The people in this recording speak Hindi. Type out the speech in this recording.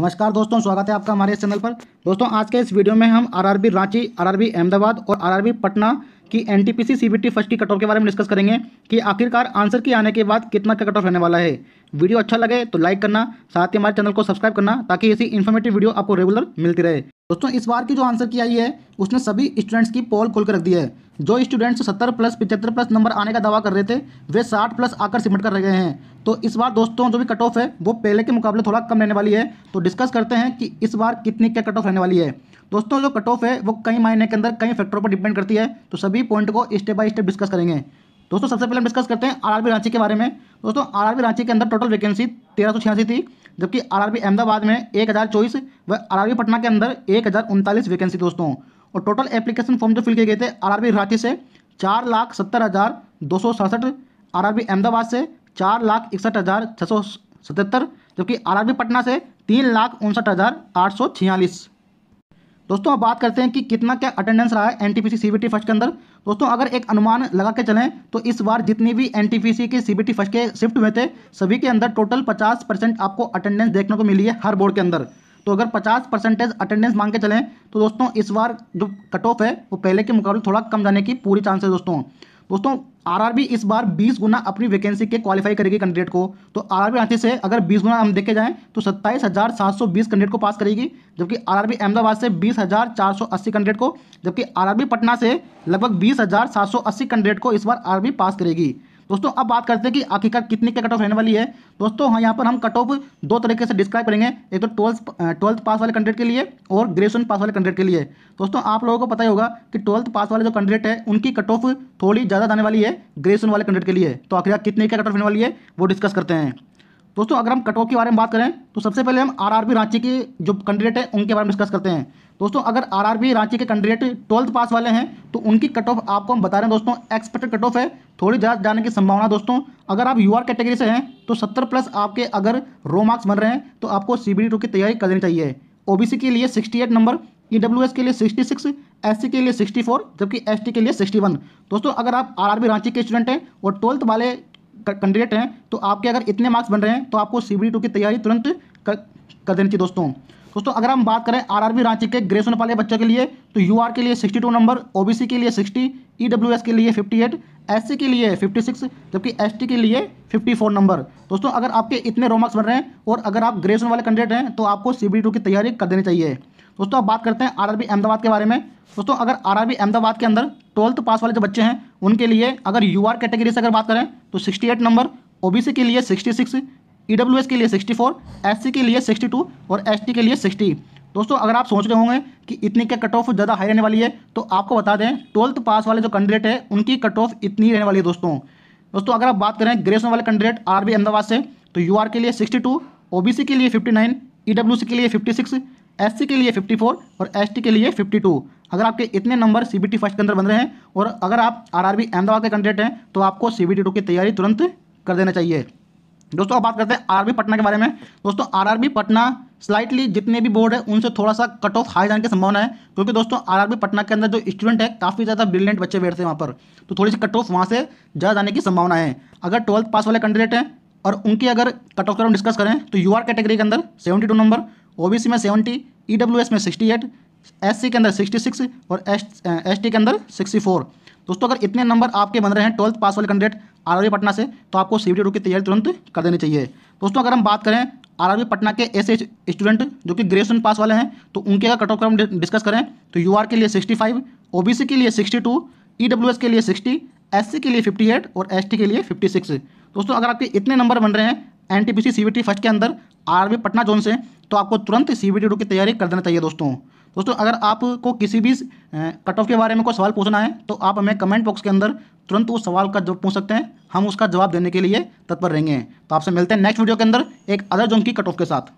नमस्कार दोस्तों स्वागत है आपका हमारे इस चैनल पर दोस्तों आज के इस वीडियो में हम आरआरबी रांची आरआरबी अहमदाबाद और आरआरबी पटना की एनटीपीसी सीबीटी फर्स्ट की कट ऑफ के बारे में डिस्कस करेंगे कि आखिरकार आंसर की आने के बाद कितना का कट ऑफ रहने वाला है वीडियो अच्छा लगे तो लाइक करना साथ ही हमारे चैनल को सब्सक्राइब करना ताकि ऐसी इन्फॉर्मेटिव वीडियो आपको रेगुलर मिलती रहे दोस्तों इस बार की जो आंसर की आई है उसने सभी स्टूडेंट्स की पोल खोल कर रख दी है जो स्टूडेंट्स सत्तर प्लस पिछहत्तर प्लस नंबर आने का दावा कर रहे थे वे साठ प्लस आकर सिमट कर रहे हैं तो इस बार दोस्तों जो भी कट ऑफ है वो पहले के मुकाबले थोड़ा कम रहने वाली है तो डिस्कस करते हैं कि इस बार कितनी क्या कट ऑफ रहने वाली है दोस्तों जो कट ऑफ है वो कई मायने के अंदर कई फैक्टरों पर डिपेंड करती है तो सभी पॉइंट को स्टेप बाय स्टेप डिस्कस करेंगे दोस्तों सबसे पहले हम डिस्कस करते हैं आरआरबी रांची के बारे में दोस्तों आरआरबी रांची के अंदर टोटल वैकेंसी तेरह थी जबकि आरआरबी अहमदाबाद में एक हज़ार चौबीस व आरआरबी पटना के अंदर एक हज़ार उनतालीस वैकेंसी दोस्तों और टोटल एप्लीकेशन फॉर्म जो फिल किए गए थे आरआरबी रांची से चार लाख सत्तर हज़ार दो सौ सड़सठ आर अहमदाबाद से चार लाख इकसठ हज़ार छः सौ सतहत्तर जबकि आर बी पटना से तीन लाख उनसठ हज़ार आठ सौ छियालीस दोस्तों अब बात करते हैं कि कितना क्या अटेंडेंस रहा है बी टी फर्स्ट के अंदर दोस्तों अगर एक अनुमान लगा के चलें तो इस बार जितनी भी सी के टी फर्स्ट के शिफ्ट हुए थे सभी के अंदर टोटल पचास परसेंट आपको अटेंडेंस देखने को मिली है हर बोर्ड के अंदर तो अगर 50 परसेंटेज अटेंडेंस मांग के चलें तो दोस्तों इस बार जो कट ऑफ है वो पहले के मुकाबले थोड़ा कम जाने की पूरी चांस है दोस्तों दोस्तों आरआरबी इस बार 20 गुना अपनी वैकेंसी के क्वालिफाई करेगी कैंडिडेट को तो आरआरबी आरती से अगर 20 गुना हम देखे जाएं तो 27,720 कैंडिडेट को पास करेगी जबकि आरआरबी अहमदाबाद से 20,480 कैंडिडेट को जबकि आरआरबी पटना से लगभग 20,780 कैंडिडेट को इस बार आरआरबी पास करेगी दोस्तों अब बात करते हैं कि आखिरकार कितनी क्या कट ऑफ रहने वाली है दोस्तों हाँ यहाँ पर हम कट ऑफ दो तरीके से डिस्क्राइब करेंगे एक तो ट्वेल्थ ट्वेल्थ पास वाले कैंडिडेट के लिए और ग्रेजुएशन पास वाले कैंडिडेट के लिए दोस्तों आप लोगों को पता ही होगा कि ट्वेल्थ पास वाले जो कैंडिडेट है उनकी कट ऑफ थोड़ी ज़्यादा आने वाली है ग्रेजुएशन वाले कैंडिडेट के लिए तो आखिरकार कितनी क्या कट ऑफ रहने वाली है वो डिस्कस करते हैं दोस्तों अगर हम कट ऑफ के बारे में बात करें तो सबसे पहले हम आरआरबी रांची के जो कैंडिडेट हैं उनके बारे में डिस्कस करते हैं दोस्तों अगर आरआरबी रांची के कैंडिडेट ट्वेल्थ पास वाले हैं तो उनकी कट ऑफ आपको हम बता रहे हैं दोस्तों एक्सपेक्टेड कट ऑफ है थोड़ी ज़्यादा जाने की संभावना दोस्तों अगर आप यू कैटेगरी से हैं तो सत्तर प्लस आपके अगर रो मार्क्स बन रहे हैं तो आपको सी बी की तैयारी करनी चाहिए ओ के लिए सिक्सटी नंबर ई के लिए सिक्सटी एससी के लिए 64, जबकि एस के लिए 61। दोस्तों अगर आप आर रांची के स्टूडेंट हैं और ट्वेल्थ वाले कैंडिडेट हैं तो आपके अगर इतने मार्क्स बन रहे हैं तो आपको सी की तैयारी तुरंत कर, कर देनी चाहिए दोस्तों दोस्तों अगर हम बात करें आरआरबी रांची के ग्रेस होने वाले बच्चों के लिए तो यूआर के लिए 62 नंबर ओबीसी के लिए 60, ईडब्ल्यूएस e के लिए 58, सी के लिए 56, जबकि एसटी के लिए 54 नंबर दोस्तों अगर आपके इतने रोमार्क्स बन रहे हैं और अगर आप ग्रेस होने वाले कैंडिडेट हैं तो आपको सी की तैयारी कर देनी चाहिए दोस्तों अब बात करते हैं आर अहमदाबाद के बारे में दोस्तों अगर आर अहमदाबाद के अंदर ट्वेल्थ पास वाले जो बच्चे हैं उनके लिए अगर यू कैटेगरी से अगर बात करें तो 68 नंबर ओबीसी के लिए 66 ईडब्ल्यूएस के लिए 64 एससी के लिए 62 और एसटी के लिए 60 दोस्तों अगर आप सोच रहे होंगे कि इतनी क्या कट ऑफ ज़्यादा हाई रहने वाली है तो आपको बता दें ट्वेल्थ पास वाले जो कैंडिडेट है उनकी कट ऑफ इतनी रहने वाली है दोस्तों दोस्तों अगर आप बात करें ग्रेजुएशन वाले कैंडिडेट बी अहमदाबाद से तो आर के लिए बी सी के लिए डब्ल्यू सी e के लिए सिक्स एस के लिए 54 और एस के लिए 52 अगर आपके इतने नंबर सी बी फर्स्ट के अंदर बन रहे हैं और अगर आप आर आर बी अहमदाबाद के कैंडिडेट हैं तो आपको सी बी टी टू की तैयारी तुरंत कर देना चाहिए दोस्तों अब बात करते हैं आरआरबी पटना के बारे में दोस्तों आरआरबी पटना स्लाइटली जितने भी बोर्ड है उनसे थोड़ा सा कट ऑफ हाई जाने की संभावना है क्योंकि दोस्तों आर पटना के अंदर जो स्टूडेंट है काफ़ी ज़्यादा ब्रिलियंट बच्चे बैठते हैं वहाँ पर तो थोड़ी सी कट ऑफ वहाँ से ज़्यादा जाने की संभावना है अगर ट्वेल्थ पास वाले कैंडिडेट हैं और उनकी अगर कट ऑफ अगर हम डिस्कस करें तो यू आर कैटेगरी के अंदर सेवेंटी टू नंबर ओबीसी में सेवेंटी ईडब्ल्यूएस में सिक्सटी एट एससी के अंदर सिक्सटी सिक्स और एस के अंदर सिक्सटी फोर दोस्तों अगर इतने नंबर आपके बन रहे हैं ट्वेल्थ पास वाले कैंडिडेट आर पटना से तो आपको सी की तैयारी तुरंत कर देनी चाहिए दोस्तों अगर हम बात करें आर पटना के ऐसे स्टूडेंट जो कि ग्रेजुएशन पास वाले हैं तो उनके अगर कट ऑफ हम डिस्कस करें तो यू के लिए सिक्सटी फाइव के लिए सिक्सटी टू के लिए सिक्सटी एस के लिए 58 और एस के लिए 56 दोस्तों अगर आपके इतने नंबर बन रहे हैं N T P C C first के अंदर आरबी पटना जोन से तो आपको तुरंत सी बी की तैयारी कर देना चाहिए दोस्तों दोस्तों अगर आपको किसी भी कट ऑफ के बारे में कोई सवाल पूछना है तो आप हमें कमेंट बॉक्स के अंदर तुरंत उस सवाल का जवाब पूछ सकते हैं हम उसका जवाब देने के लिए तत्पर रहेंगे तो आपसे मिलते हैं नेक्स्ट वीडियो के अंदर एक अदर जोन की कट ऑफ के साथ